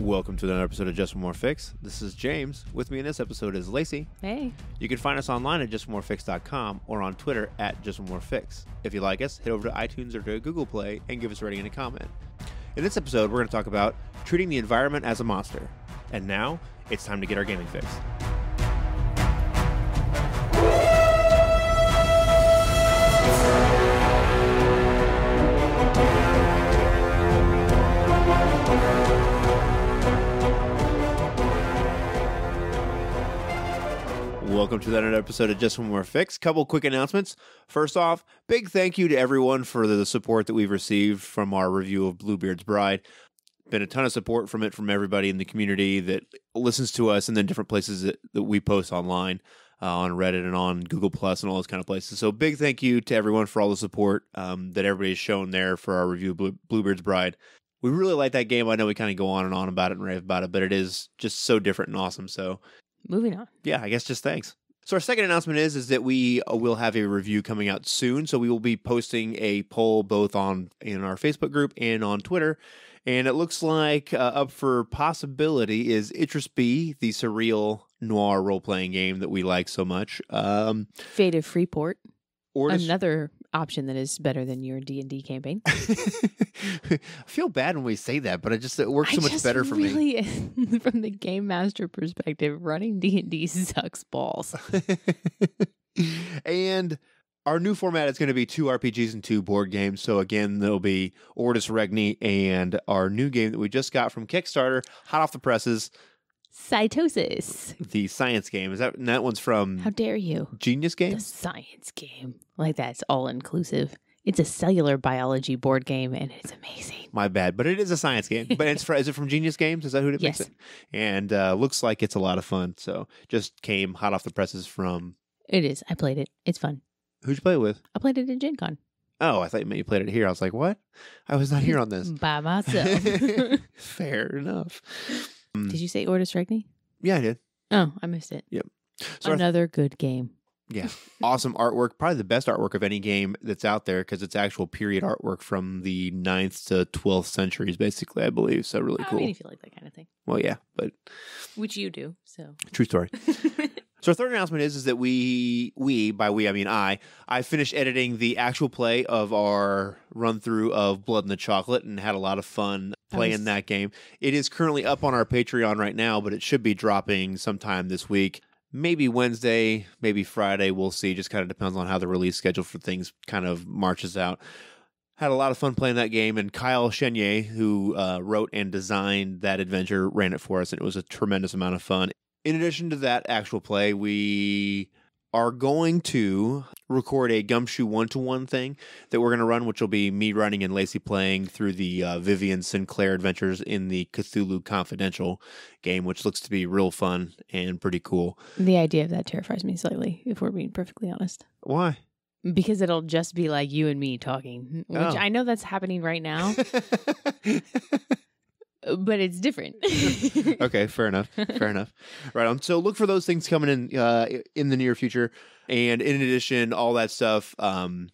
Welcome to another episode of Just One More Fix. This is James. With me in this episode is Lacey. Hey. You can find us online at justmorefix.com or on Twitter at justmorefix. If you like us, head over to iTunes or to Google Play and give us a rating and a comment. In this episode, we're going to talk about treating the environment as a monster. And now, it's time to get our gaming fix. welcome to another episode of Just One More Fix. Couple quick announcements. First off, big thank you to everyone for the support that we've received from our review of Bluebeard's Bride. Been a ton of support from it from everybody in the community that listens to us and then different places that, that we post online uh, on Reddit and on Google Plus and all those kind of places. So big thank you to everyone for all the support um, that everybody's shown there for our review of Blue Bluebeard's Bride. We really like that game. I know we kind of go on and on about it and rave about it, but it is just so different and awesome. So Moving on. Yeah, I guess just thanks. So our second announcement is is that we uh, will have a review coming out soon. So we will be posting a poll both on in our Facebook group and on Twitter. And it looks like uh, up for possibility is Interest B, the surreal noir role playing game that we like so much. Um, Fate of Freeport. or Another option that is better than your D and D campaign. I feel bad when we say that, but I just it works so I much better for really, me. from the game master perspective, running D and D sucks balls. and our new format is going to be two RPGs and two board games. So again, there'll be Ordis Regni and our new game that we just got from Kickstarter, hot off the presses, Cytosis. The science game. Is that and that one's from How dare you? Genius Game? The science game. Like that's all inclusive. It's a cellular biology board game and it's amazing. My bad, but it is a science game. But it's for, is it from Genius Games? Is that who it yes. makes it? And uh, looks like it's a lot of fun. So just came hot off the presses from. It is. I played it. It's fun. Who'd you play it with? I played it at Gen Con. Oh, I thought you meant you played it here. I was like, what? I was not here on this. By myself. Fair enough. Mm. did you say Strike Regni? Yeah, I did. Oh, I missed it. Yep. So Another th- good game. Yeah. awesome artwork. Probably the best artwork of any game that's out there because it's actual period artwork from the 9th to 12th centuries, basically, I believe. So really cool. Oh, I mean, if you like that kind of thing. Well, yeah, but. Which you do. So. True story. So our third announcement is is that we we by we I mean I I finished editing the actual play of our run through of Blood in the Chocolate and had a lot of fun playing nice. that game. It is currently up on our Patreon right now, but it should be dropping sometime this week. Maybe Wednesday, maybe Friday, we'll see. Just kind of depends on how the release schedule for things kind of marches out. Had a lot of fun playing that game, and Kyle Chenier, who uh, wrote and designed that adventure, ran it for us, and it was a tremendous amount of fun in addition to that actual play, we are going to record a gumshoe one-to-one thing that we're going to run which will be me running and lacey playing through the uh, vivian sinclair adventures in the cthulhu confidential game which looks to be real fun and pretty cool the idea of that terrifies me slightly if we're being perfectly honest why because it'll just be like you and me talking which oh. i know that's happening right now Uh, but it's different. okay, fair enough. Fair enough. Right on. So look for those things coming in uh, in the near future, and in addition, all that stuff. Um,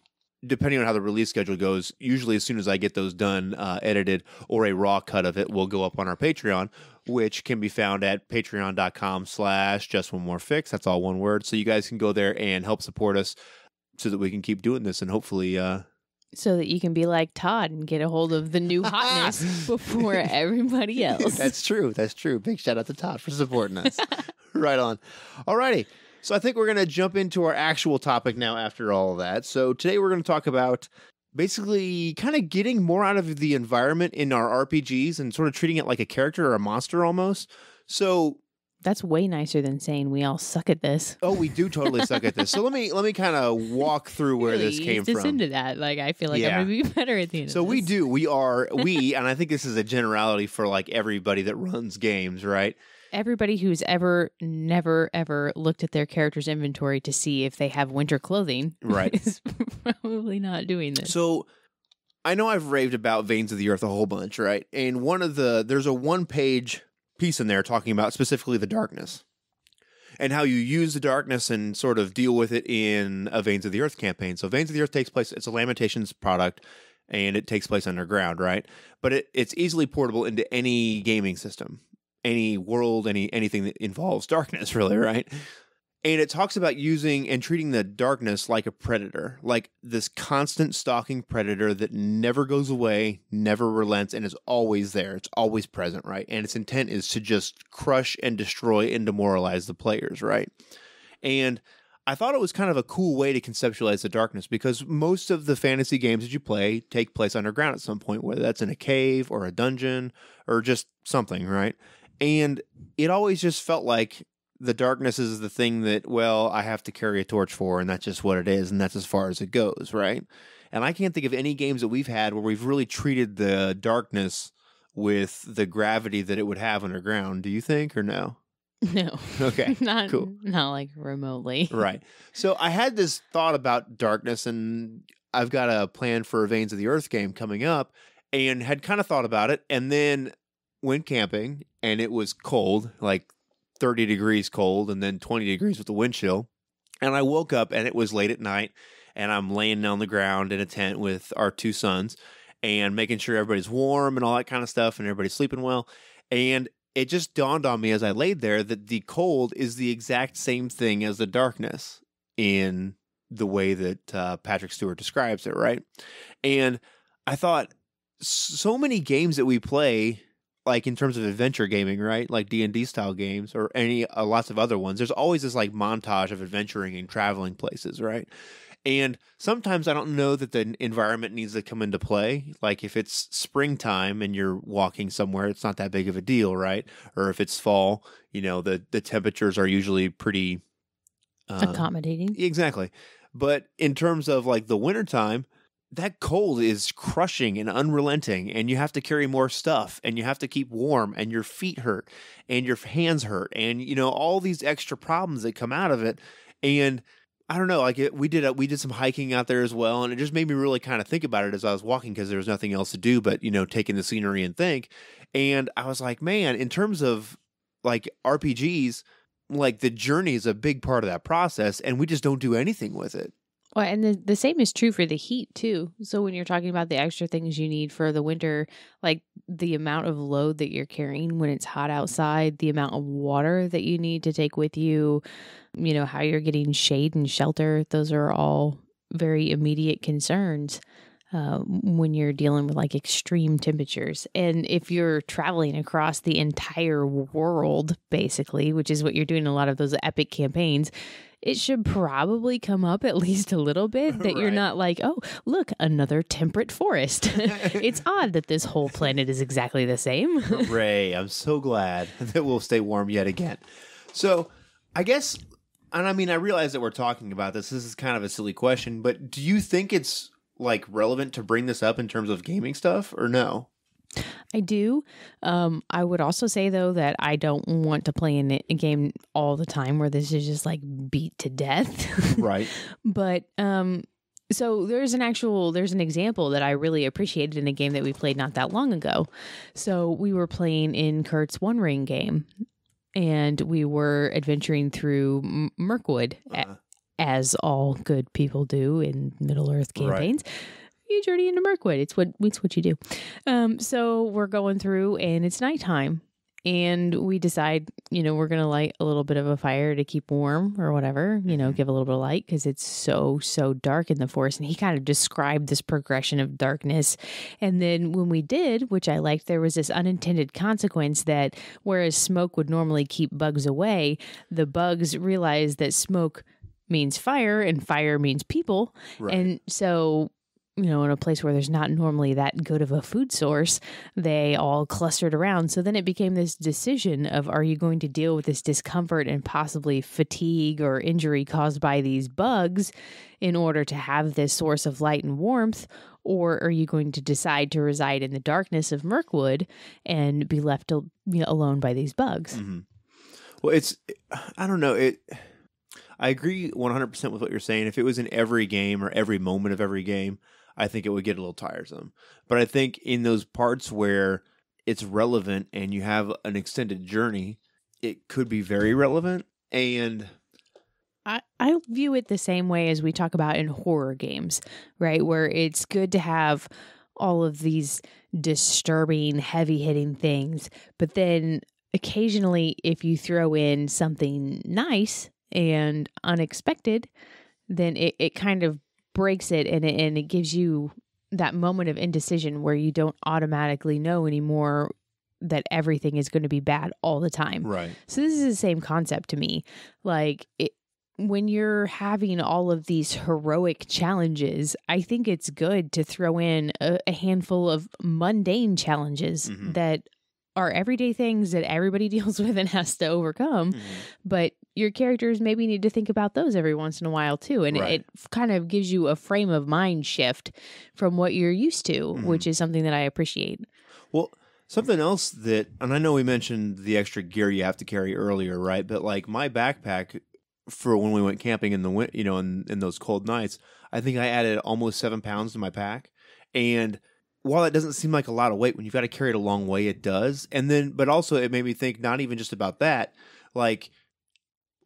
depending on how the release schedule goes, usually as soon as I get those done, uh, edited, or a raw cut of it will go up on our Patreon, which can be found at patreon.com slash just one more fix. That's all one word. So you guys can go there and help support us so that we can keep doing this and hopefully uh, so that you can be like Todd and get a hold of the new hotness before everybody else. That's true. That's true. Big shout out to Todd for supporting us. right on. Alrighty. So I think we're going to jump into our actual topic now after all of that. So today we're going to talk about basically kind of getting more out of the environment in our RPGs and sort of treating it like a character or a monster almost. So that's way nicer than saying we all suck at this. Oh, we do totally suck at this. So let me let me kind of walk through where really, this came from. into that. Like I feel like yeah. I'm gonna be better at the end. So we do. We are we, and I think this is a generality for like everybody that runs games, right? Everybody who's ever, never, ever looked at their character's inventory to see if they have winter clothing, right, is probably not doing this. So I know I've raved about Veins of the Earth a whole bunch, right? And one of the there's a one page piece in there talking about specifically the darkness and how you use the darkness and sort of deal with it in a Veins of the Earth campaign. So Veins of the Earth takes place; it's a Lamentations product, and it takes place underground, right? But it, it's easily portable into any gaming system, any world, any anything that involves darkness, really, right? and it talks about using and treating the darkness like a predator, like this constant stalking predator that never goes away, never relents, and is always there. It's always present, right? And its intent is to just crush and destroy and demoralize the players, right? And I thought it was kind of a cool way to conceptualize the darkness because most of the fantasy games that you play take place underground at some point, whether that's in a cave or a dungeon or just something, right? And it always just felt like the darkness is the thing that well i have to carry a torch for and that's just what it is and that's as far as it goes right and i can't think of any games that we've had where we've really treated the darkness with the gravity that it would have underground do you think or no no okay not cool not like remotely right so i had this thought about darkness and i've got a plan for a veins of the earth game coming up and had kind of thought about it and then went camping and it was cold like 30 degrees cold and then 20 degrees with the wind chill. And I woke up and it was late at night and I'm laying on the ground in a tent with our two sons and making sure everybody's warm and all that kind of stuff and everybody's sleeping well. And it just dawned on me as I laid there that the cold is the exact same thing as the darkness in the way that uh, Patrick Stewart describes it, right? And I thought so many games that we play like in terms of adventure gaming, right? Like D and D style games or any uh, lots of other ones. There's always this like montage of adventuring and traveling places, right? And sometimes I don't know that the environment needs to come into play. Like if it's springtime and you're walking somewhere, it's not that big of a deal, right? Or if it's fall, you know the the temperatures are usually pretty um, accommodating. Exactly. But in terms of like the wintertime, that cold is crushing and unrelenting and you have to carry more stuff and you have to keep warm and your feet hurt and your hands hurt and you know all these extra problems that come out of it and I don't know. Like it, we did, a, we did some hiking out there as well, and it just made me really kind of think about it as I was walking because there was nothing else to do but you know taking the scenery and think. And I was like, man, in terms of like RPGs, like the journey is a big part of that process, and we just don't do anything with it. Well, and the, the same is true for the heat too. So when you're talking about the extra things you need for the winter, like the amount of load that you're carrying when it's hot outside, the amount of water that you need to take with you, you know, how you're getting shade and shelter, those are all very immediate concerns. Uh, when you're dealing with like extreme temperatures. And if you're traveling across the entire world, basically, which is what you're doing a lot of those epic campaigns, it should probably come up at least a little bit that right. you're not like, oh, look, another temperate forest. it's odd that this whole planet is exactly the same. Hooray. I'm so glad that we'll stay warm yet again. So I guess, and I mean, I realize that we're talking about this. This is kind of a silly question, but do you think it's like relevant to bring this up in terms of gaming stuff or no? I do. Um, I would also say though that I don't want to play in a game all the time where this is just like beat to death. right. but um, so there's an actual there's an example that I really appreciated in a game that we played not that long ago. So we were playing in Kurt's One Ring game, and we were adventuring through Merkwood. Uh-huh. As all good people do in Middle Earth campaigns. Right you journey into Mirkwood. It's what it's what you do. Um, so we're going through, and it's nighttime, and we decide, you know, we're gonna light a little bit of a fire to keep warm or whatever. You know, mm-hmm. give a little bit of light because it's so so dark in the forest. And he kind of described this progression of darkness, and then when we did, which I liked, there was this unintended consequence that whereas smoke would normally keep bugs away, the bugs realized that smoke means fire and fire means people. Right. And so you know, in a place where there's not normally that good of a food source, they all clustered around. So then it became this decision of are you going to deal with this discomfort and possibly fatigue or injury caused by these bugs in order to have this source of light and warmth? Or are you going to decide to reside in the darkness of Mirkwood and be left you know, alone by these bugs? Mm-hmm. Well, it's, I don't know. It, I agree 100% with what you're saying. If it was in every game or every moment of every game, I think it would get a little tiresome. But I think in those parts where it's relevant and you have an extended journey, it could be very relevant. And I, I view it the same way as we talk about in horror games, right? Where it's good to have all of these disturbing, heavy hitting things. But then occasionally, if you throw in something nice and unexpected, then it, it kind of breaks it and it, and it gives you that moment of indecision where you don't automatically know anymore that everything is going to be bad all the time. Right. So this is the same concept to me. Like it, when you're having all of these heroic challenges, I think it's good to throw in a, a handful of mundane challenges mm-hmm. that are everyday things that everybody deals with and has to overcome, mm-hmm. but your characters maybe need to think about those every once in a while too and right. it, it, kind of gives you a frame of mind shift from what you're used to mm-hmm. which is something that i appreciate well something else that and i know we mentioned the extra gear you have to carry earlier right but like my backpack for when we went camping in the you know in, in those cold nights i think i added almost seven pounds to my pack and while that doesn't seem like a lot of weight when you've got to carry it a long way it does and then but also it made me think not even just about that like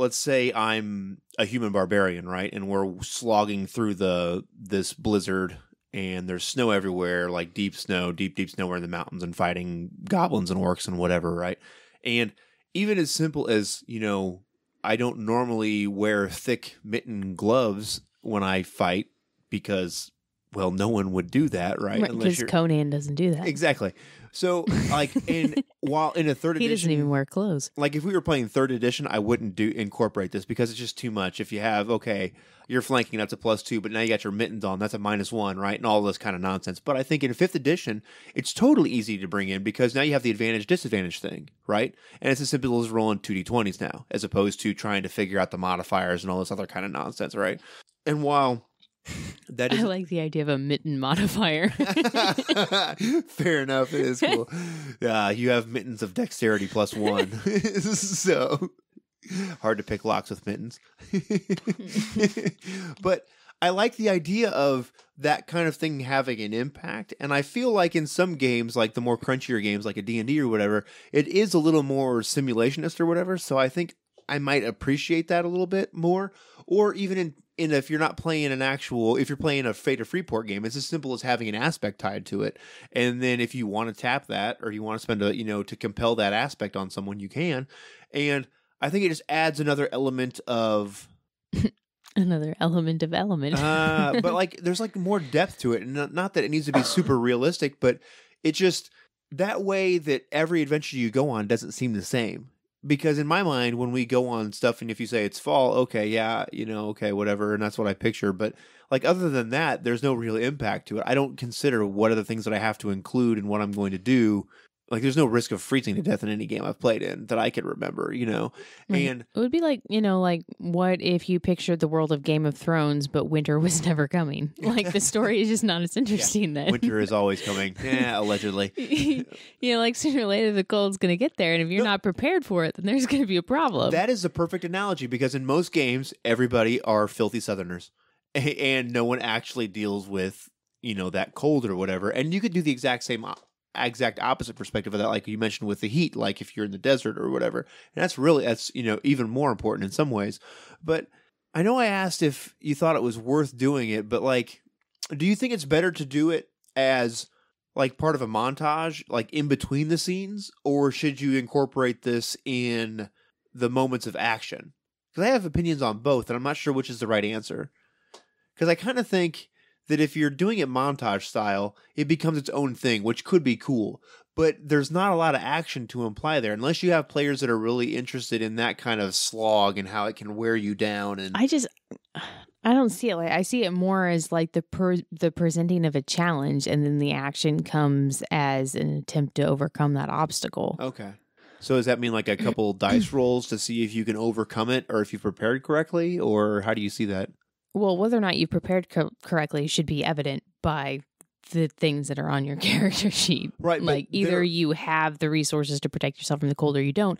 let's say I'm a human barbarian, right? And we're slogging through the this blizzard and there's snow everywhere, like deep snow, deep deep snow we in the mountains and fighting goblins and orcs and whatever, right? And even as simple as, you know, I don't normally wear thick mitten gloves when I fight because well, no one would do that, right? Because right, Conan doesn't do that. Exactly. So like in while in a third he edition, doesn't even wear clothes. Like if we were playing third edition, I wouldn't do incorporate this because it's just too much. If you have okay, you're flanking that's a plus two, but now you got your mittens on that's a minus one, right? And all this kind of nonsense. But I think in fifth edition, it's totally easy to bring in because now you have the advantage disadvantage thing, right? And it's as simple as rolling two d twenties now, as opposed to trying to figure out the modifiers and all this other kind of nonsense, right? And while that is, I like the idea of a mitten modifier. Fair enough. It is cool. Yeah, uh, you have mittens of dexterity plus one. so hard to pick locks with mittens. but I like the idea of that kind of thing having an impact. And I feel like in some games, like the more crunchier games, like a D&D or whatever, it is a little more simulationist or whatever. So I think I might appreciate that a little bit more. Or even in and if you're not playing an actual, if you're playing a Fate of Freeport game, it's as simple as having an aspect tied to it. And then if you want to tap that, or you want to spend a, you know, to compel that aspect on someone, you can. And I think it just adds another element of another element of element. uh, but like, there's like more depth to it, and not, not that it needs to be super realistic, but it just that way that every adventure you go on doesn't seem the same because in my mind when we go on stuff and if you say it's fall okay yeah you know okay whatever and that's what i picture but like other than that there's no real impact to it i don't consider what are the things that i have to include and what i'm going to do like there's no risk of freezing to death in any game I've played in that I can remember, you know. Right. Hmm. And it would be like, you know, like what if you pictured the world of Game of Thrones but winter was never coming? Like the story is just not as interesting yeah. then. Winter is always coming. yeah, allegedly. you know, like sooner or later the cold's gonna get there and if you're no, not prepared for it, then there's gonna be a problem. That is the perfect analogy because in most games everybody are filthy southerners. And no one actually deals with you know that cold or whatever and you could do the exact same exact opposite perspective of that, like you mentioned with the heat, like if you're in the desert or whatever. And that's really that's you know even more important in some ways. But I know I asked if you thought it was worth doing it, but like, do you think it's better to do it as like part of a montage, like in between the scenes, or should you incorporate this in the moments of action? Because I have opinions on both, and I'm not sure which is the right answer. Because I kind of think that if you're doing it montage style, it becomes its own thing, which could be cool. But there's not a lot of action to imply there, unless you have players that are really interested in that kind of slog and how it can wear you down. And I just, I don't see it like I see it more as like the per, the presenting of a challenge, and then the action comes as an attempt to overcome that obstacle. Okay. So does that mean like a couple dice rolls to see if you can overcome it or if you've prepared correctly, or how do you see that? Well, whether or not you prepared co- correctly should be evident by the things that are on your character sheet. Right. Like either you have the resources to protect yourself from the cold or you don't.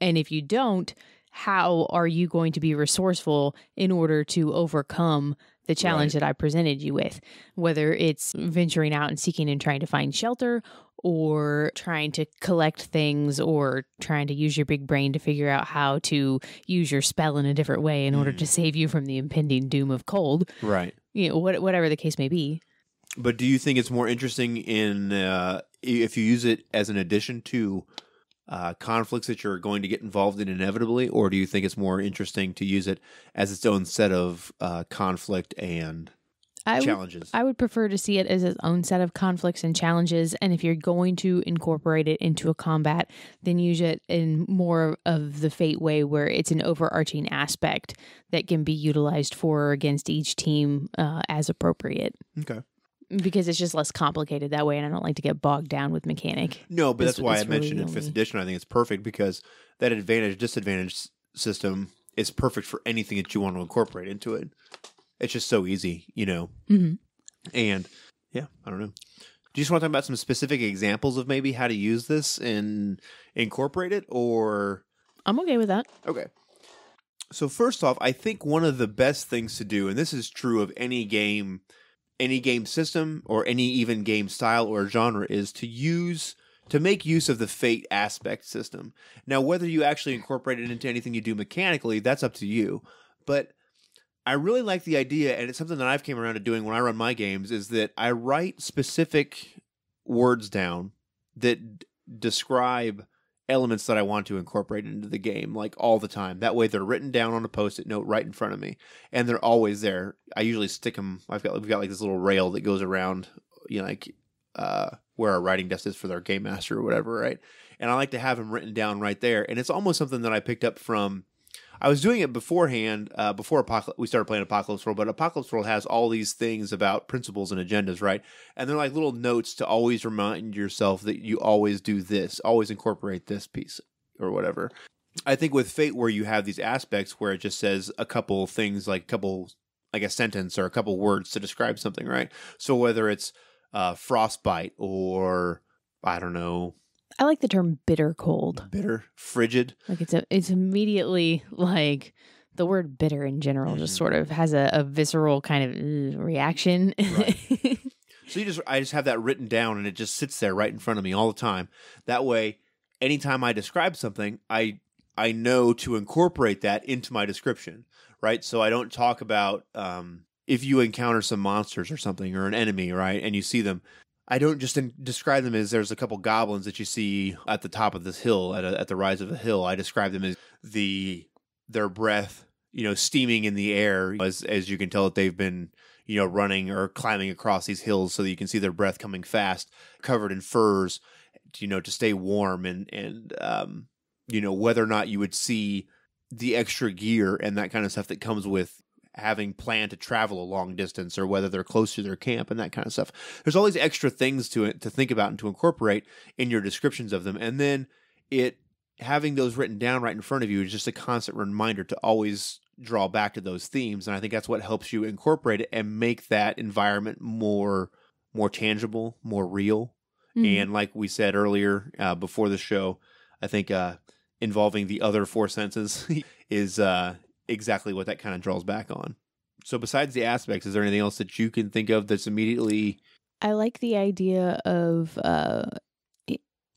And if you don't, how are you going to be resourceful in order to overcome the challenge right. that I presented you with, whether it's venturing out and seeking and trying to find shelter or trying to collect things or trying to use your big brain to figure out how to use your spell in a different way in mm. order to mm. save you from the impending doom of cold. Right. You know, what, whatever the case may be. But do you think it's more interesting in uh, if you use it as an addition to uh, conflicts that you're going to get involved in inevitably, or do you think it's more interesting to use it as its own set of uh, conflict and I challenges? I would prefer to see it as its own set of conflicts and challenges. And if you're going to incorporate it into a combat, then use it in more of the fate way where it's an overarching aspect that can be utilized for or against each team uh, as appropriate. Okay because it's just less complicated that way, and I don't like to get bogged down with mechanic. No, but that's, that's why I mentioned in fifth edition. I think it's perfect because that advantage disadvantage system is perfect for anything that you want to incorporate into it. It's just so easy, you know. Mm -hmm. And yeah, I don't know. Do you just want to talk about some specific examples of maybe how to use this and incorporate it, or I'm okay with that. Okay. So first off, I think one of the best things to do, and this is true of any game any game system or any even game style or genre is to use to make use of the fate aspect system. Now, whether you actually incorporate it into anything you do mechanically, that's up to you. But I really like the idea, and it's something that I've came around to doing when I run my games is that I write specific words down that describe elements that I want to incorporate into the game like all the time. That way they're written down on a post-it note right in front of me and they're always there. I usually stick them I've got we've got like this little rail that goes around you know like uh where our writing desk is for their game master or whatever, right? And I like to have them written down right there and it's almost something that I picked up from I was doing it beforehand, uh, before Apocalypse. We started playing Apocalypse World, but Apocalypse World has all these things about principles and agendas, right? And they're like little notes to always remind yourself that you always do this, always incorporate this piece or whatever. I think with Fate, where you have these aspects where it just says a couple things, like a couple, like a sentence or a couple words to describe something, right? So whether it's uh, frostbite or I don't know I like the term bitter cold. Bitter, frigid. Like it's a, it's immediately like the word bitter in general mm-hmm. just sort of has a, a visceral kind of reaction. Right. so you just I just have that written down and it just sits there right in front of me all the time. That way, anytime I describe something, I I know to incorporate that into my description, right? So I don't talk about um, if you encounter some monsters or something or an enemy, right? And you see them, I don't just describe them as there's a couple goblins that you see at the top of this hill at, a, at the rise of a hill. I describe them as the their breath, you know, steaming in the air as as you can tell that they've been you know running or climbing across these hills so that you can see their breath coming fast, covered in furs, you know, to stay warm and and um, you know whether or not you would see the extra gear and that kind of stuff that comes with having planned to travel a long distance or whether they're close to their camp and that kind of stuff. There's all these extra things to it to think about and to incorporate in your descriptions of them. And then it having those written down right in front of you is just a constant reminder to always draw back to those themes. And I think that's what helps you incorporate it and make that environment more more tangible, more real. Mm. And like we said earlier uh, before the show, I think uh, involving the other four senses is uh, exactly what that kind of draws back on. So, besides the aspects, is there anything else that you can think of that's immediately? I like the idea of uh,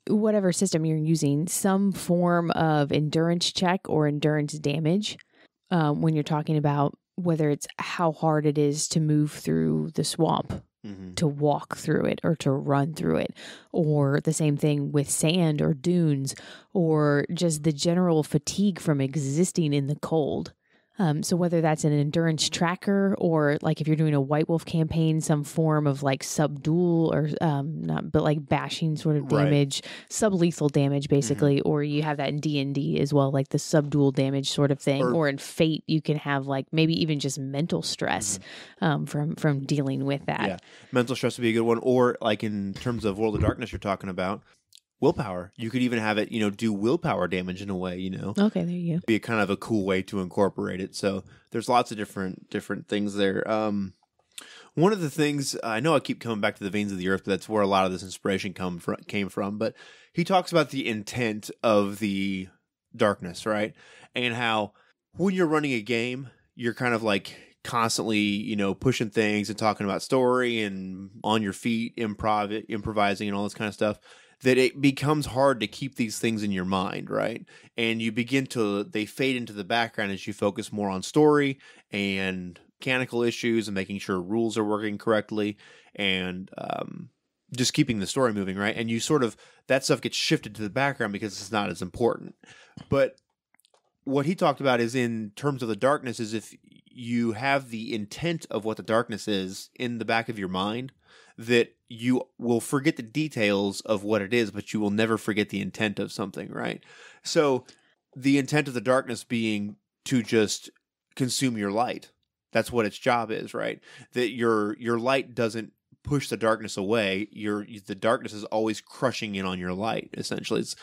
whatever system you're using, some form of endurance check or endurance damage um, when you're talking about whether it's how hard it is to move through the swamp Mm-hmm. to walk through it or to run through it, or the same thing with sand or dunes, or just the general fatigue from existing in the cold. Um, so whether that's an endurance tracker or like if you're doing a White Wolf campaign, some form of like subdual or um, not, but like bashing sort of damage, right. sublethal damage mm-hmm. basically, mm-hmm. or you have that in D and D as well, like the subdual damage sort of thing. Or, or in Fate, you can have like maybe even just mental stress mm-hmm. um, from from dealing with that. Yeah, mental stress would be a good one. Or like in terms of World of Darkness, you're talking about willpower. You could even have it, you know, do willpower damage in a way, you know. Okay, there you go. Be a kind of a cool way to incorporate it. So there's lots of different different things there. Um, one of the things I know I keep coming back to the veins of the earth, but that's where a lot of this inspiration come from, came from. But he talks about the intent of the darkness, right? And how when you're running a game, you're kind of like constantly, you know, pushing things and talking about story and on your feet, improv, improvising, and all this kind of stuff that it becomes hard to keep these things in your mind, right? And you begin to they fade into the background as you focus more on story and mechanical issues and making sure rules are working correctly and um, just keeping the story moving, right? And you sort of that stuff gets shifted to the background because it's not as important. But what he talked about is in terms of the darkness is if you have the intent of what the darkness is in the back of your mind that you will forget the details of what it is, but you will never forget the intent of something, right? So the intent of the darkness being to just consume your light. That's what its job is, right? That your your light doesn't push the darkness away. Your the darkness is always crushing in on your light. Essentially, it's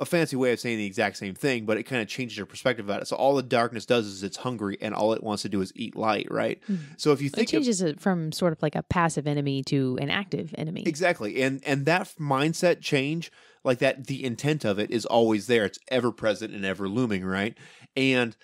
a fancy way of saying the exact same thing, but it kind of changes your perspective about it. So all the darkness does is it's hungry, and all it wants to do is eat light, right? Mm-hmm. So if you think it changes of, it from sort of like a passive enemy to an active enemy, exactly. And and that mindset change, like that, the intent of it is always there. It's ever present and ever looming, right? And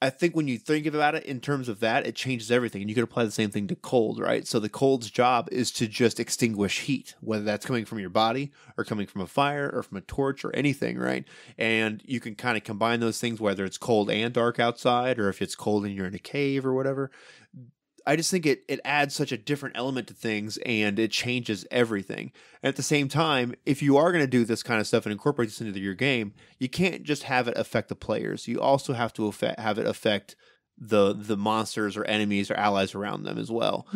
I think when you think about it in terms of that, it changes everything. And you could apply the same thing to cold, right? So the cold's job is to just extinguish heat, whether that's coming from your body or coming from a fire or from a torch or anything, right? And you can kind of combine those things, whether it's cold and dark outside or if it's cold and you're in a cave or whatever. I just think it it adds such a different element to things and it changes everything. And at the same time, if you are going to do this kind of stuff and incorporate this into your game, you can't just have it affect the players. You also have to affect, have it affect the the monsters or enemies or allies around them as well.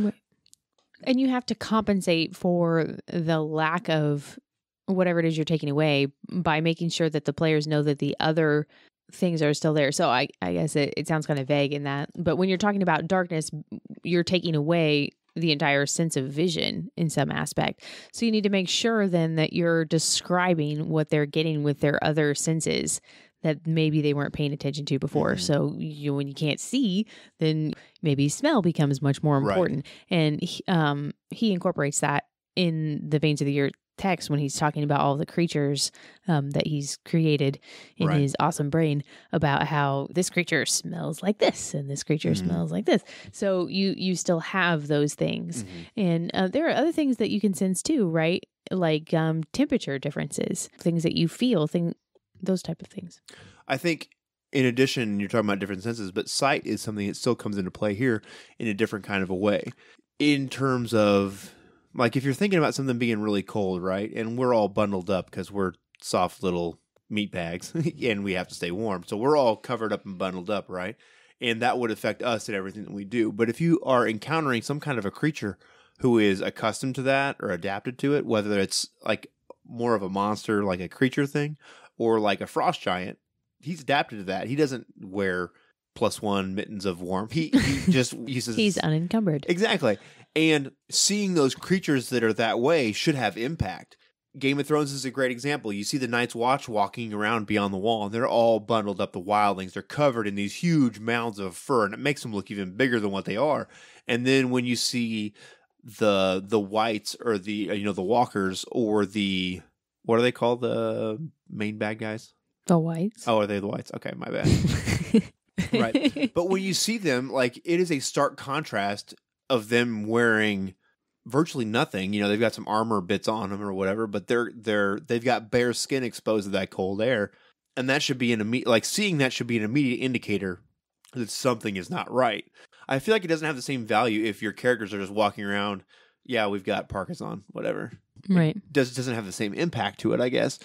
And you have to compensate for the lack of whatever it is you're taking away by making sure that the players know that the other things are still there. So I, I guess it, it sounds kind of vague in that. But when you're talking about darkness, you're taking away the entire sense of vision in some aspect. So you need to make sure then that you're describing what they're getting with their other senses that maybe they weren't paying attention to before. Mm -hmm. So you, when you can't see, then maybe smell becomes much more important. Right. And he, um, he incorporates that in the veins of the earth text when he's talking about all the creatures um, that he's created in right. his awesome brain about how this creature smells like this and this creature mm-hmm. smells like this. So you you still have those things, mm-hmm. and uh, there are other things that you can sense too, right? Like um, temperature differences, things that you feel, thing those type of things. I think. In addition, you're talking about different senses, but sight is something that still comes into play here in a different kind of a way. In terms of like if you're thinking about something being really cold, right? And we're all bundled up because we're soft little meat bags and we have to stay warm. So we're all covered up and bundled up, right? And that would affect us and everything that we do. But if you are encountering some kind of a creature who is accustomed to that or adapted to it, whether it's like more of a monster, like a creature thing, or like a frost giant, he's adapted to that. He doesn't wear plus one mittens of warmth. He, he just uses. he's unencumbered. Exactly. And seeing those creatures that are that way should have impact. Game of Thrones is a great example. You see the Night's Watch walking around beyond the wall, and they're all bundled up the wildlings. They're covered in these huge mounds of fur, and it makes them look even bigger than what they are. And then when you see the the whites or the uh, you know the walkers or the what are they called the main bad guys? The whites. Oh, are they the whites? Okay, my bad. right. But when you see them, like it is a stark contrast of them wearing virtually nothing. You know, they've got some armor bits on them or whatever, but they're they're they've got bare skin exposed to that cold air, and that should be an immediate like seeing that should be an immediate indicator that something is not right. I feel like it doesn't have the same value if your characters are just walking around. Yeah, we've got Parkinson, whatever. Right. It does doesn't have the same impact to it, I guess.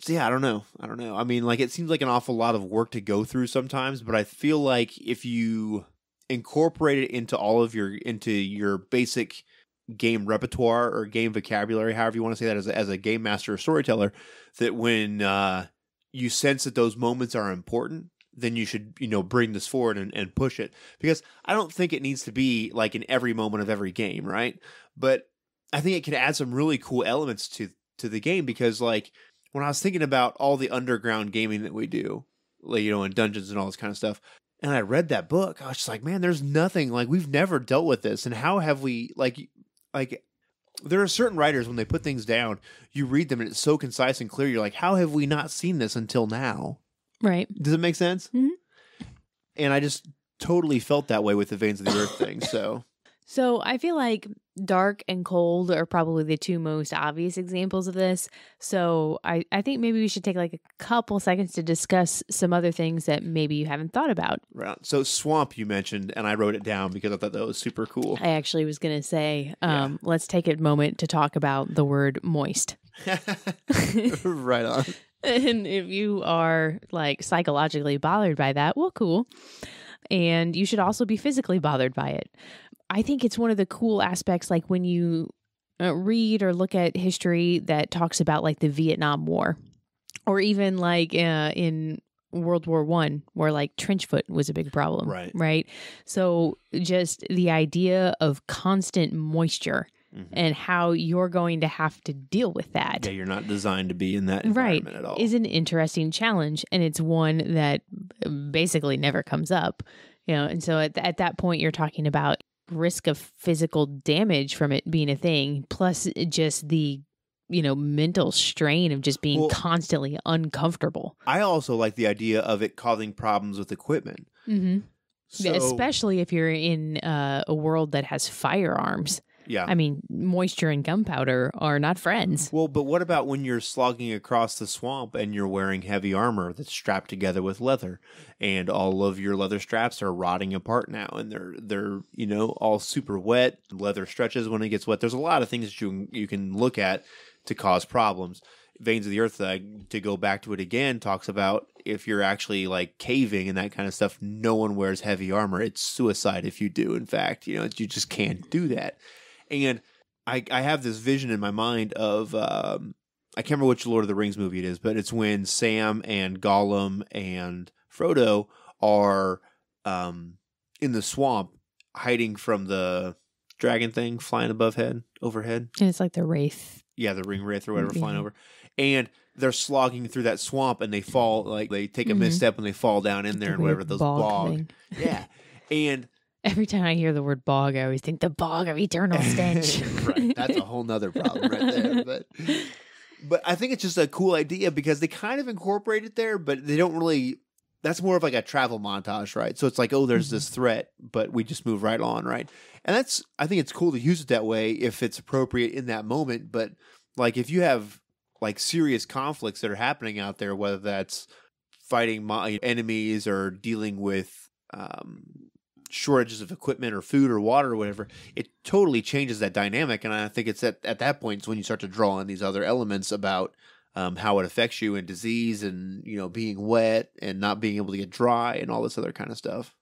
So yeah, I don't know. I don't know. I mean, like it seems like an awful lot of work to go through sometimes, but I feel like if you incorporate it into all of your into your basic game repertoire or game vocabulary, however you want to say that, as a, as a game master or storyteller, that when uh, you sense that those moments are important, then you should you know bring this forward and, and push it because I don't think it needs to be like in every moment of every game, right? But I think it can add some really cool elements to to the game because like when I was thinking about all the underground gaming that we do, like you know, in dungeons and all this kind of stuff, and I read that book, I was just like, man, there's nothing like we've never dealt with this, and how have we like like there are certain writers when they put things down, you read them and it's so concise and clear. You're like, how have we not seen this until now? Right. Does it make sense? Mm-hmm. And I just totally felt that way with the veins of the earth thing. So so I feel like dark and cold are probably the two most obvious examples of this. So I, I think maybe we should take like a couple seconds to discuss some other things that maybe you haven't thought about. Right. So swamp you mentioned, and I wrote it down because I thought that was super cool. I actually was going to say, um, yeah. let's take a moment to talk about the word moist. right on. and if you are like psychologically bothered by that, well, cool. And you should also be physically bothered by it. I think it's one of the cool aspects, like when you uh, read or look at history that talks about like the Vietnam War, or even like uh, in World War One, where like trench foot was a big problem, right? Right. So just the idea of constant moisture. Mm-hmm. And how you're going to have to deal with that. Yeah, you're not designed to be in that environment right, at all. Is an interesting challenge, and it's one that uh, basically never comes up. You know, and so at, th- at that point, you're talking about risk of physical damage from it being a thing, plus eh, just the you know mental strain of just being well, constantly uncomfortable. I also like the idea of it causing problems with equipment. Mm-hmm. So, Especially if you're in uh, a world that has firearms. Yeah. I mean, moisture and gunpowder are not friends. Well, but what about when you're slogging across the swamp and you're wearing heavy armor that's strapped together with leather and all of your leather straps are rotting apart now and they're they're, you know, all super wet. Leather stretches when it gets wet. There's a lot of things that you you can look at to cause problems. Veins of the Earth, uh, to go back to it again, talks about if you're actually like caving and that kind of stuff, no one wears heavy armor. It's suicide if you do. In fact, you know, you just can't do that. And I, I have this vision in my mind of um, I can't remember which Lord of the Rings movie it is, but it's when Sam and Gollum and Frodo are um, in the swamp hiding from the dragon thing flying above head overhead. And it's like the wraith. Yeah, the ring wraith or whatever flying over, and they're slogging through that swamp and they fall like they take a mm-hmm. misstep and they fall down in there the and whatever those bog. bog. yeah, and Every time I hear the word bog, I always think the bog of eternal stench. right. That's a whole nother problem right there. But but I think it's just a cool idea because they kind of incorporate it there, but they don't really that's more of like a travel montage, right? So it's like, oh, there's mm-hmm. this threat, but we just move right on, right? And that's I think it's cool to use it that way if it's appropriate in that moment, but like if you have like serious conflicts that are happening out there, whether that's fighting my enemies or dealing with um, shortages of equipment or food or water or whatever, it totally changes that dynamic. And I think it's at, at that point when you start to draw on these other elements about um, how it affects you and disease and, you know, being wet and not being able to get dry and all this other kind of stuff.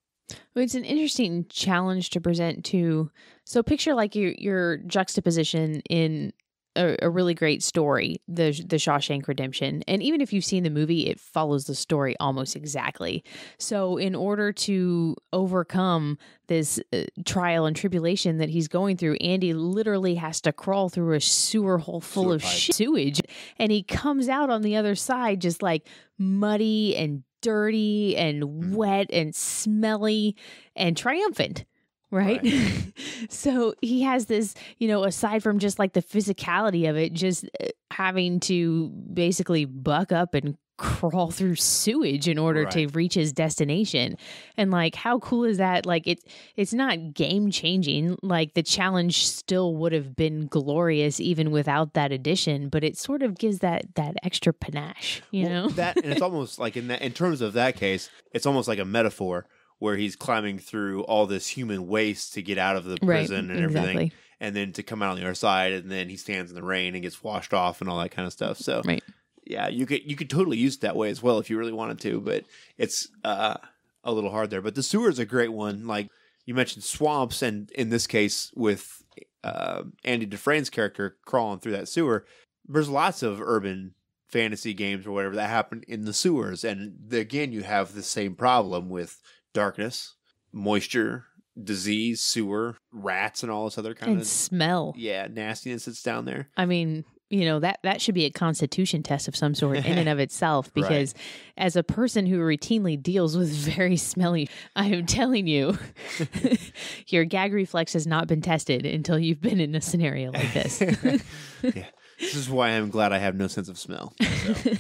Well, it's an interesting challenge to present to. So picture like your your juxtaposition in a, a, really great story, the the Shawshank Redemption. And even if you've seen the movie, it follows the story almost exactly. So, in order to overcome this uh, trial and tribulation that he's going through, Andy literally has to crawl through a sewer hole full sewer of shit, sewage, and he comes out on the other side just like muddy and dirty and mm. wet and smelly and triumphant right? right. so he has this, you know, aside from just like the physicality of it, just uh, having to basically buck up and crawl through sewage in order right. to reach his destination. And like how cool is that? Like it's it's not game changing. Like the challenge still would have been glorious even without that addition, but it sort of gives that that extra panache, you well, know. that and it's almost like in that in terms of that case, it's almost like a metaphor where he's climbing through all this human waste to get out of the right, prison and exactly. everything and then to come out on the other side and then he stands in the rain and gets washed off and all that kind of stuff so right. yeah you could you could totally use it that way as well if you really wanted to but it's uh, a little hard there but the sewer is a great one like you mentioned swamps and in this case with uh, andy dufresne's character crawling through that sewer there's lots of urban fantasy games or whatever that happen in the sewers and again you have the same problem with darkness, moisture, disease, sewer, rats, and all this other kind and of smell. Yeah, nastiness that's down there. I mean, you know that that should be a constitution test of some sort in and of itself because right. as a person who routinely deals with very smelly i am telling you your gag reflex has not been tested until you've been in a scenario like this yeah. this is why i'm glad i have no sense of smell so.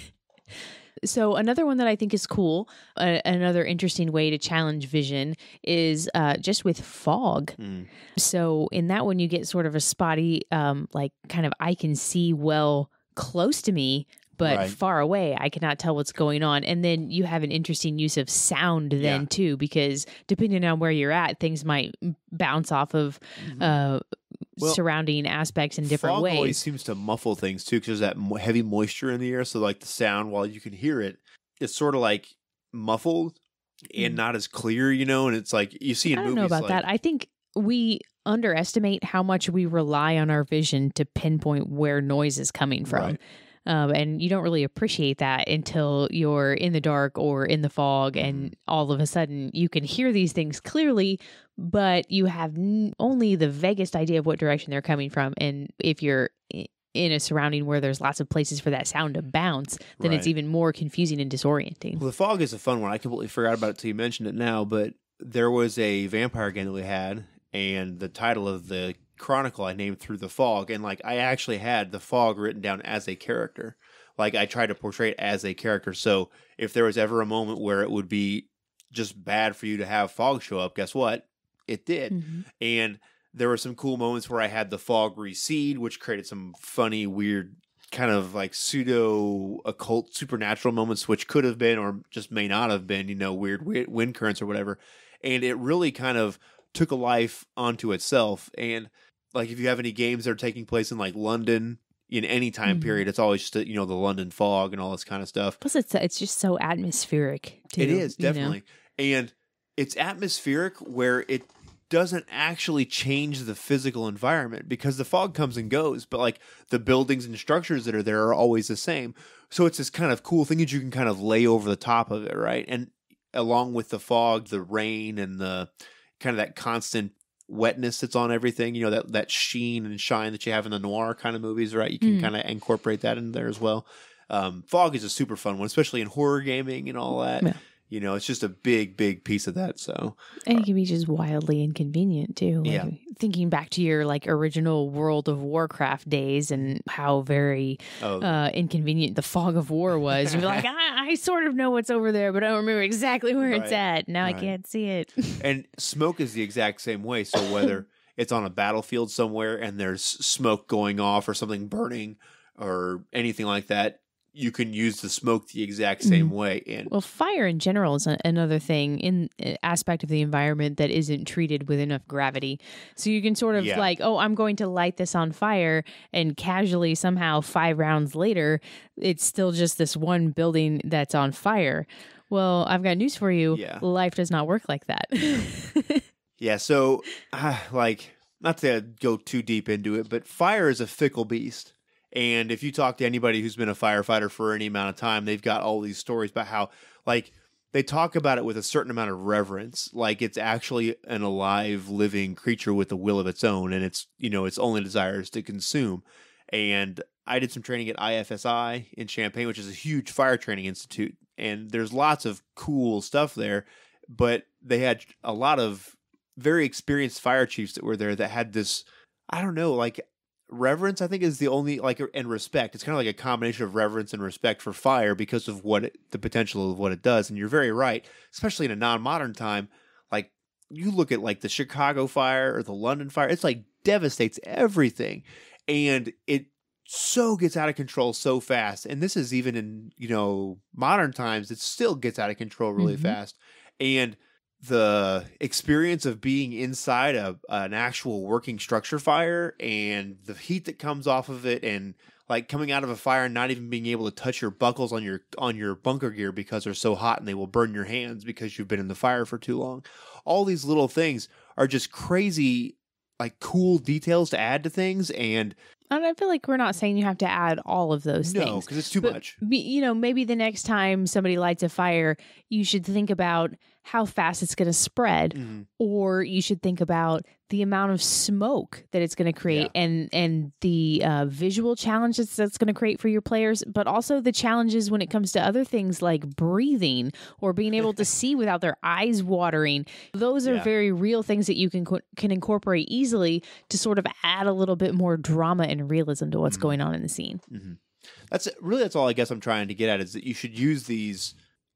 So, another one that I think is cool, another interesting way to challenge vision is uh, just with fog. Mm. So, in that one, you get sort of a spotty, um, like kind of I can see well close to me, but right. far away i cannot tell what's going on and then you have an interesting use of sound then yeah. too because depending on where you're at things might bounce off of mm -hmm. uh, well, surrounding aspects in different fog ways. Always seems to muffle things too, because there's that heavy moisture in the air. So like the sound, while you can hear it, it's sort of like muffled and mm. not as clear, you know. And it's like you see in I don't movies, know about like, that. I think we underestimate how much we rely on our vision to pinpoint where noise is coming from. Right. Um, and you don't really appreciate that until you're in the dark or in the fog, mm-hmm. and all of a sudden you can hear these things clearly, but you have n- only the vaguest idea of what direction they're coming from. And if you're in a surrounding where there's lots of places for that sound to bounce, then right. it's even more confusing and disorienting. Well, the fog is a fun one. I completely forgot about it till you mentioned it now, but there was a vampire game that we had, and the title of the chronicle I named Through the Fog, and like I actually had the fog written down as a character. Like I tried to portray it as a character. So if there was ever a moment where it would be just bad for you to have fog show up, guess what? It did. Mm-hmm. And there were some cool moments where I had the fog recede, which created some funny, weird, kind of like pseudo occult supernatural moments, which could have been or just may not have been, you know, weird wind currents or whatever. And it really kind of took a life onto itself. And like if you have any games that are taking place in like London in any time mm -hmm. period, it's always just you know the London fog and all this kind of stuff. Plus, it's it's just so atmospheric. Too, it is definitely, you know? and it's atmospheric where it doesn't actually change the physical environment because the fog comes and goes, but like the buildings and structures that are there are always the same. So it's this kind of cool thing that you can kind of lay over the top of it, right? And along with the fog, the rain and the kind of that constant wetness that's on everything. You know that that sheen and shine that you have in the noir kind of movies, right? You can mm. kind of incorporate that in there as well. Um, fog is a super fun one, especially in horror gaming and all that. Yeah you know it's just a big big piece of that so and it can be just wildly inconvenient too like yeah. thinking back to your like original world of warcraft days and how very oh. uh, inconvenient the fog of war was you are like I, I, sort of know what's over there but i don't remember exactly where right. it's at now right. i can't see it and smoke is the exact same way so whether it's on a battlefield somewhere and there's smoke going off or something burning or anything like that you can use the smoke the exact same mm-hmm. way and well fire in general is another thing in eh, aspect of the environment that isn't treated with enough gravity so you can sort of yeah. like oh i'm going to light this on fire and casually somehow five rounds later it's still just this one building that's on fire well i've got news for you yeah. life does not work like that yeah so uh, like not to go too deep into it but fire is a fickle beast and if you talk to anybody who's been a firefighter for any amount of time, they've got all these stories about how, like, they talk about it with a certain amount of reverence, like it's actually an alive, living creature with a will of its own, and it's you know its only desire is to consume. And I did some training at IFSI in Champagne, which is a huge fire training institute, and there's lots of cool stuff there. But they had a lot of very experienced fire chiefs that were there that had this I don't know, like reverence i think is the only like er, and respect it's kind of like a combination of reverence and respect for fire because of what it, the potential of what it does and you're very right especially in a non-modern time like you look at like the chicago fire or the london fire it's like devastates everything and it so gets out of control so fast and this is even in you know modern times it still gets out of control really mm -hmm. fast and the experience of being inside a an actual working structure fire and the heat that comes off of it and like coming out of a fire and not even being able to touch your buckles on your on your bunker gear because they're so hot and they will burn your hands because you've been in the fire for too long. All these little things are just crazy like cool details to add to things and and I feel like we're not saying you have to add all of those no, things. because it's too but, much. You know, maybe the next time somebody lights a fire, you should think about how fast it's going to spread mm-hmm. or you should think about the amount of smoke that it's going to create yeah. and and the uh, visual challenges that's going to create for your players but also the challenges when it comes to other things like breathing or being able to see without their eyes watering those are yeah. very real things that you can can incorporate easily to sort of add a little bit more drama and realism to what's mm-hmm. going on in the scene mm-hmm. that's really that's all i guess i'm trying to get at is that you should use these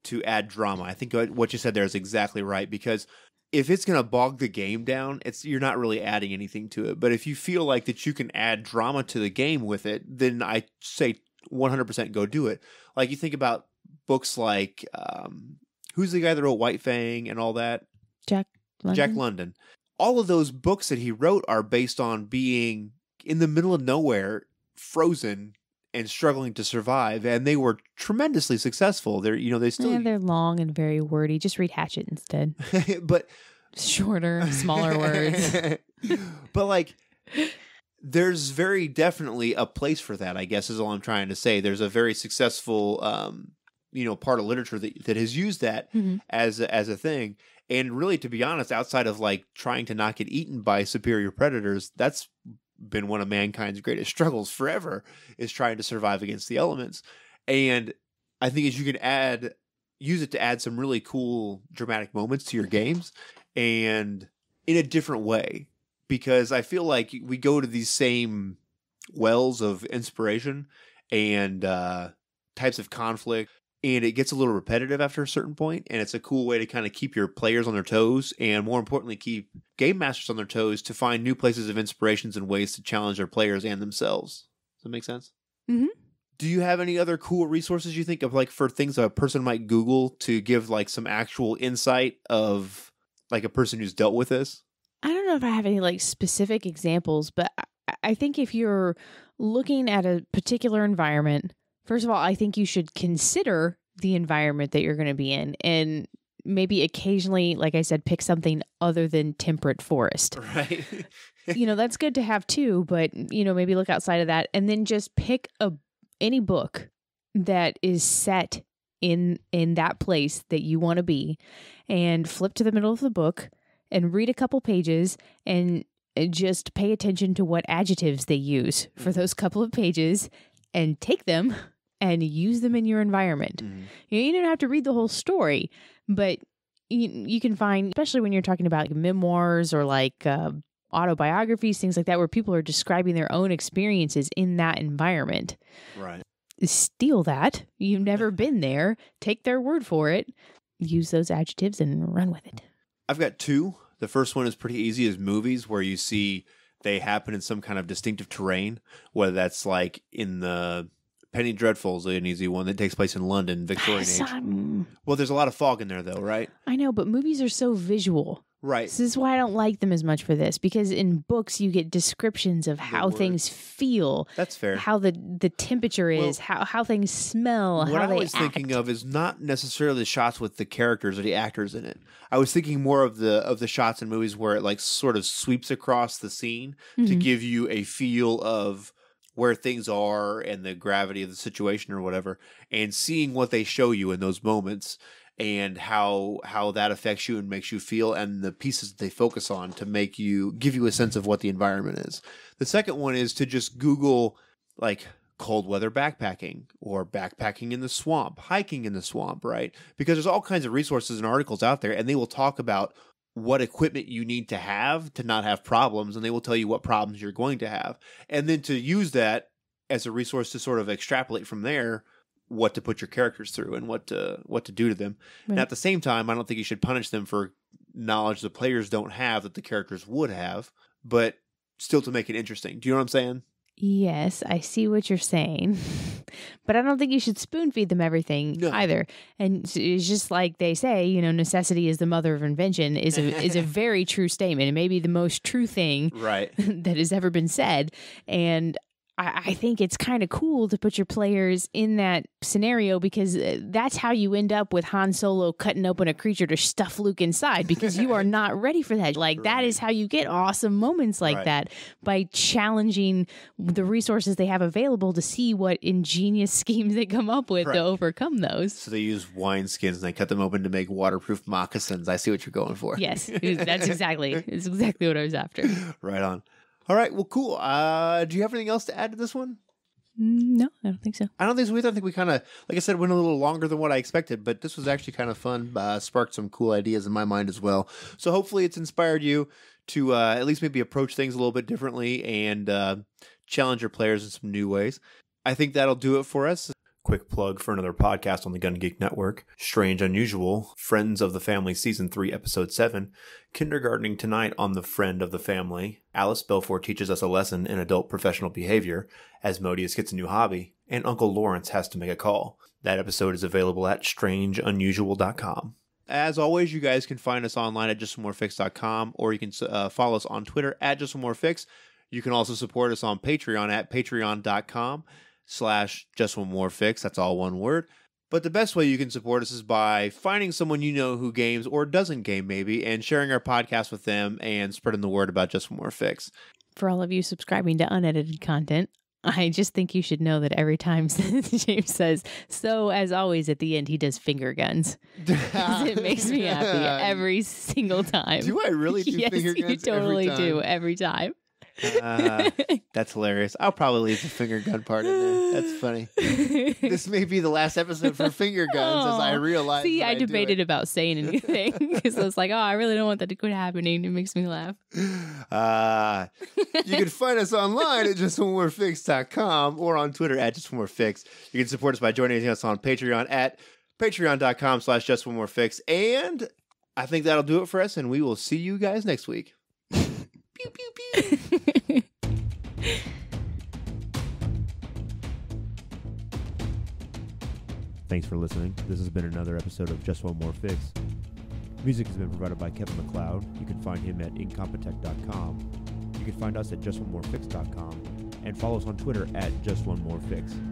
to add drama. I think what you said there is exactly right because if it's going to bog the game down, it's you're not really adding anything to it. But if you feel like that you can add drama to the game with it, then I say 100% go do it. Like you think about books like um, who's the guy that wrote White Fang and all that? Jack London. Jack London. All of those books that he wrote are based on being in the middle of nowhere, frozen and struggling to survive, and they were tremendously successful. They're you know they still yeah, they're long and very wordy. Just read Hatchet instead, but shorter, smaller words. but like, there's very definitely a place for that. I guess is all I'm trying to say. There's a very successful, um, you know, part of literature that that has used that mm-hmm. as a, as a thing. And really, to be honest, outside of like trying to not get eaten by superior predators, that's been one of mankind's greatest struggles forever is trying to survive against the elements. And I think as you can add use it to add some really cool dramatic moments to your games and in a different way because I feel like we go to these same wells of inspiration and uh, types of conflict and it gets a little repetitive after a certain point and it's a cool way to kind of keep your players on their toes and more importantly keep game masters on their toes to find new places of inspirations and ways to challenge their players and themselves does that make sense mm-hmm. do you have any other cool resources you think of like for things a person might google to give like some actual insight of like a person who's dealt with this i don't know if i have any like specific examples but I think if you're looking at a particular environment first of all, I think you should consider the environment that you're going to be in and maybe occasionally, like I said, pick something other than temperate forest. Right. you know, that's good to have too, but you know, maybe look outside of that and then just pick a any book that is set in in that place that you want to be and flip to the middle of the book and read a couple pages and just pay attention to what adjectives they use for mm-hmm. those couple of pages and take them and use them in your environment. Mm-hmm. You, don't have to read the whole story, but you, you can find, especially when you're talking about like memoirs or like uh, autobiographies, things like that, where people are describing their own experiences in that environment. Right. Steal that. You've never been there. Take their word for it. Use those adjectives and run with it. I've got two. The first one is pretty easy is movies where you see they happen in some kind of distinctive terrain, whether that's like in the Penny Dreadful is an easy one that takes place in London, Victorian age. Um, well, there's a lot of fog in there, though, right? I know, but movies are so visual. Right. This is why I don't like them as much for this because in books you get descriptions of how things feel. That's fair. How the the temperature is, well, how how things smell. What I was act. thinking of is not necessarily the shots with the characters or the actors in it. I was thinking more of the of the shots in movies where it like sort of sweeps across the scene mm -hmm. to mm-hmm. give you a feel of where things are and the gravity of the situation or whatever and seeing what they show you in those moments and how how that affects you and makes you feel and the pieces that they focus on to make you give you a sense of what the environment is. The second one is to just google like cold weather backpacking or backpacking in the swamp, hiking in the swamp, right? Because there's all kinds of resources and articles out there and they will talk about what equipment you need to have to not have problems and they will tell you what problems you're going to have and then to use that as a resource to sort of extrapolate from there what to put your characters through and what to what to do to them. Right. And at the same time, I don't think you should punish them for knowledge the players don't have that the characters would have, but still to make it interesting. Do you know what I'm saying? Yes, I see what you're saying, but I don't think you should spoon feed them everything no. either. And it's just like they say, you know, necessity is the mother of invention is a is a very true statement. It may be the most true thing right. that has ever been said. And I, I think it's kind of cool to put your players in that scenario because uh, that's how you end up with Han Solo cutting open a creature to stuff Luke inside because you are not ready for that. Like, that is how you get awesome moments like right. that by challenging the resources they have available to see what ingenious schemes they come up with right. to overcome those. So they use wine skins and they cut them open to make waterproof moccasins. I see what you're going for. Yes, that's exactly. that's exactly what I was after. Right on. All right. Well, cool. Uh, do you have anything else to add to this one? No, I don't think so. I don't think so either. I think we kind of, like I said, went a little longer than what I expected, but this was actually kind of fun. Uh, sparked some cool ideas in my mind as well. So hopefully it's inspired you to uh, at least maybe approach things a little bit differently and uh, challenge your players in some new ways. I think that'll do it for us quick plug for another podcast on the Gun Geek Network Strange Unusual, Friends of the Family Season 3, Episode 7, Kindergartening Tonight on the Friend of the Family. Alice Belfour teaches us a lesson in adult professional behavior, as Modius gets a new hobby, and Uncle Lawrence has to make a call. That episode is available at strangeunusual.com. As always, you guys can find us online at justmorefix.com or you can uh, follow us on Twitter at justmorefix. You can also support us on Patreon at patreon.com slash just one more fix. That's all one word. But the best way you can support us is by finding someone you know who games or doesn't game, maybe, and sharing our podcast with them and spreading the word about Just One More Fix. For all of you subscribing to unedited content, I just think you should know that every time James says, so as always, at the end, he does finger guns. it makes me happy every single time. Do I really do yes, You totally every do every time. Uh, that's hilarious. I'll probably leave the finger gun part in there. That's funny. this may be the last episode for finger guns, oh, as I realize. See, I, I debated about saying anything because I was like, "Oh, I really don't want that to quit happening." It makes me laugh. Uh, you can find us online at justwhenewefixed.com or on Twitter at fix. You can support us by joining us on Patreon at patreon.com/slash fix. And I think that'll do it for us, and we will see you guys next week pew, pew, pew. Thanks for listening. This has been another episode of Just One More Fix. Music has been provided by Kevin McLeod. You can find him at incompetech.com. You can find us at justonemorefix.com and follow us on Twitter at justonemorefix.